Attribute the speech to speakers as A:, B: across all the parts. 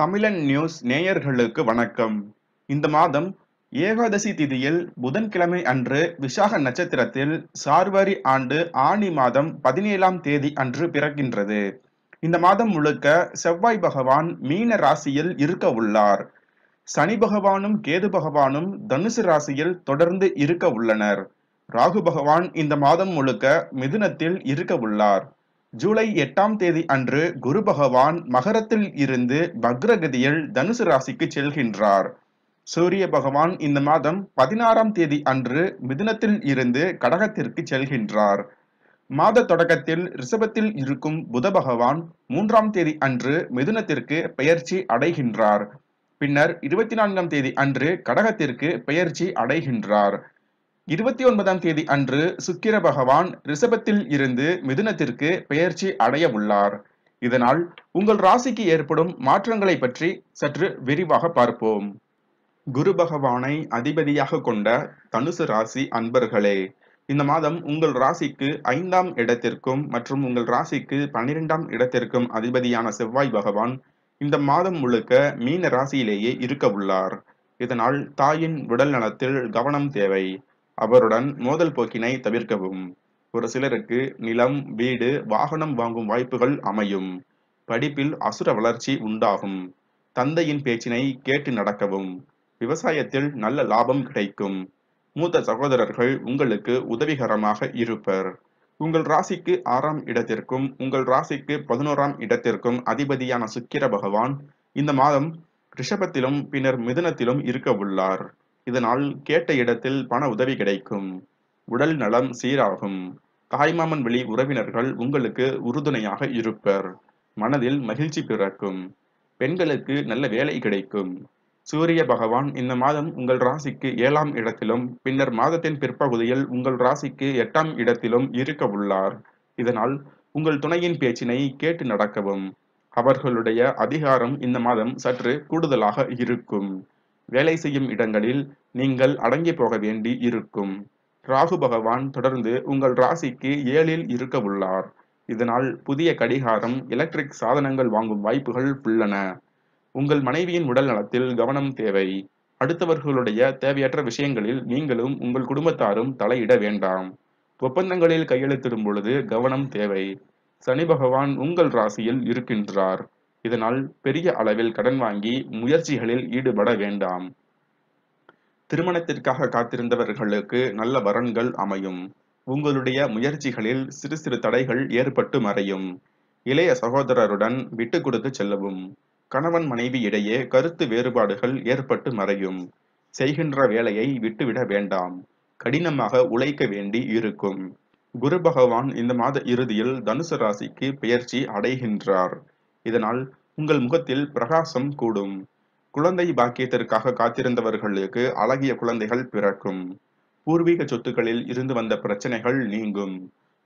A: தமிழன் நியூஸ் நேயர்களுக்கு வணக்கம் இந்த மாதம் ஏகாதசி திதியில் புதன்கிழமை அன்று விசாக நட்சத்திரத்தில் சார்வரி ஆண்டு ஆணி மாதம் பதினேழாம் தேதி அன்று பிறக்கின்றது இந்த மாதம் முழுக்க செவ்வாய் பகவான் மீன ராசியில் இருக்க உள்ளார் சனி பகவானும் கேது பகவானும் தனுசு ராசியில் தொடர்ந்து இருக்க உள்ளனர் ராகு பகவான் இந்த மாதம் முழுக்க மிதுனத்தில் இருக்க உள்ளார் ஜூலை எட்டாம் தேதி அன்று குரு பகவான் மகரத்தில் இருந்து பக்ரகதியில் தனுசு ராசிக்கு செல்கின்றார் சூரிய பகவான் இந்த மாதம் பதினாறாம் தேதி அன்று மிதுனத்தில் இருந்து கடகத்திற்கு செல்கின்றார் மாத தொடக்கத்தில் ரிஷபத்தில் இருக்கும் புத பகவான் மூன்றாம் தேதி அன்று மிதுனத்திற்கு பெயர்ச்சி அடைகின்றார் பின்னர் இருபத்தி நான்காம் தேதி அன்று கடகத்திற்கு பெயர்ச்சி அடைகின்றார் இருபத்தி ஒன்பதாம் தேதி அன்று சுக்கிர பகவான் ரிஷபத்தில் இருந்து மிதுனத்திற்கு பெயர்ச்சி அடைய உள்ளார் இதனால் உங்கள் ராசிக்கு ஏற்படும் மாற்றங்களை பற்றி சற்று விரிவாக பார்ப்போம் குரு பகவானை அதிபதியாக கொண்ட தனுசு ராசி அன்பர்களே இந்த மாதம் உங்கள் ராசிக்கு ஐந்தாம் இடத்திற்கும் மற்றும் உங்கள் ராசிக்கு பன்னிரெண்டாம் இடத்திற்கும் அதிபதியான செவ்வாய் பகவான் இந்த மாதம் முழுக்க மீன ராசியிலேயே இருக்க உள்ளார் இதனால் தாயின் உடல் நலத்தில் கவனம் தேவை அவருடன் மோதல் போக்கினை தவிர்க்கவும் ஒரு சிலருக்கு நிலம் வீடு வாகனம் வாங்கும் வாய்ப்புகள் அமையும் படிப்பில் அசுர வளர்ச்சி உண்டாகும் தந்தையின் பேச்சினை கேட்டு நடக்கவும் விவசாயத்தில் நல்ல லாபம் கிடைக்கும் மூத்த சகோதரர்கள் உங்களுக்கு உதவிகரமாக இருப்பர் உங்கள் ராசிக்கு ஆறாம் இடத்திற்கும் உங்கள் ராசிக்கு பதினோராம் இடத்திற்கும் அதிபதியான சுக்கிர பகவான் இந்த மாதம் ரிஷபத்திலும் பின்னர் மிதுனத்திலும் இருக்க உள்ளார் இதனால் கேட்ட இடத்தில் பண உதவி கிடைக்கும் உடல் நலம் சீராகும் தாய்மாமன் வழி உறவினர்கள் உங்களுக்கு உறுதுணையாக இருப்பர் மனதில் மகிழ்ச்சி பிறக்கும் பெண்களுக்கு நல்ல வேலை கிடைக்கும் சூரிய பகவான் இந்த மாதம் உங்கள் ராசிக்கு ஏழாம் இடத்திலும் பின்னர் மாதத்தின் பிற்பகுதியில் உங்கள் ராசிக்கு எட்டாம் இடத்திலும் இருக்க உள்ளார் இதனால் உங்கள் துணையின் பேச்சினை கேட்டு நடக்கவும் அவர்களுடைய அதிகாரம் இந்த மாதம் சற்று கூடுதலாக இருக்கும் வேலை செய்யும் இடங்களில் நீங்கள் அடங்கி போக வேண்டி இருக்கும் ராகு பகவான் தொடர்ந்து உங்கள் ராசிக்கு ஏழில் இருக்க உள்ளார் இதனால் புதிய கடிகாரம் எலக்ட்ரிக் சாதனங்கள் வாங்கும் வாய்ப்புகள் உள்ளன உங்கள் மனைவியின் உடல் நலத்தில் கவனம் தேவை அடுத்தவர்களுடைய தேவையற்ற விஷயங்களில் நீங்களும் உங்கள் குடும்பத்தாரும் தலையிட வேண்டாம் ஒப்பந்தங்களில் கையெழுத்திடும் பொழுது கவனம் தேவை சனி பகவான் உங்கள் ராசியில் இருக்கின்றார் இதனால் பெரிய அளவில் கடன் வாங்கி முயற்சிகளில் ஈடுபட வேண்டாம் திருமணத்திற்காக காத்திருந்தவர்களுக்கு நல்ல வரன்கள் அமையும் உங்களுடைய முயற்சிகளில் சிறு சிறு தடைகள் ஏற்பட்டு மறையும் இளைய சகோதரருடன் விட்டு கொடுத்து செல்லவும் கணவன் மனைவி இடையே கருத்து வேறுபாடுகள் ஏற்பட்டு மறையும் செய்கின்ற வேலையை விட்டுவிட வேண்டாம் கடினமாக உழைக்க வேண்டி இருக்கும் குரு பகவான் இந்த மாத இறுதியில் தனுசு ராசிக்கு பெயர்ச்சி அடைகின்றார் இதனால் உங்கள் முகத்தில் பிரகாசம் கூடும் குழந்தை பாக்கியத்திற்காக காத்திருந்தவர்களுக்கு அழகிய குழந்தைகள் பிறக்கும் பூர்வீக சொத்துக்களில் இருந்து வந்த பிரச்சனைகள் நீங்கும்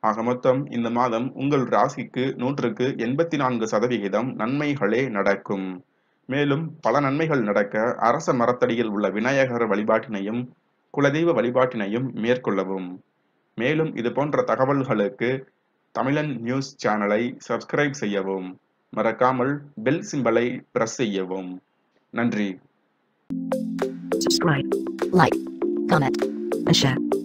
A: ஆக மொத்தம் இந்த மாதம் உங்கள் ராசிக்கு நூற்றுக்கு எண்பத்தி நான்கு சதவிகிதம் நன்மைகளே நடக்கும் மேலும் பல நன்மைகள் நடக்க அரச மரத்தடியில் உள்ள விநாயகர் வழிபாட்டினையும் குலதெய்வ வழிபாட்டினையும் மேற்கொள்ளவும் மேலும் இது போன்ற தகவல்களுக்கு தமிழன் நியூஸ் சேனலை சப்ஸ்கிரைப் செய்யவும் மறக்காமல் பெல் சிம்பலை பிரஸ் செய்யவும் நன்றி subscribe like comment and share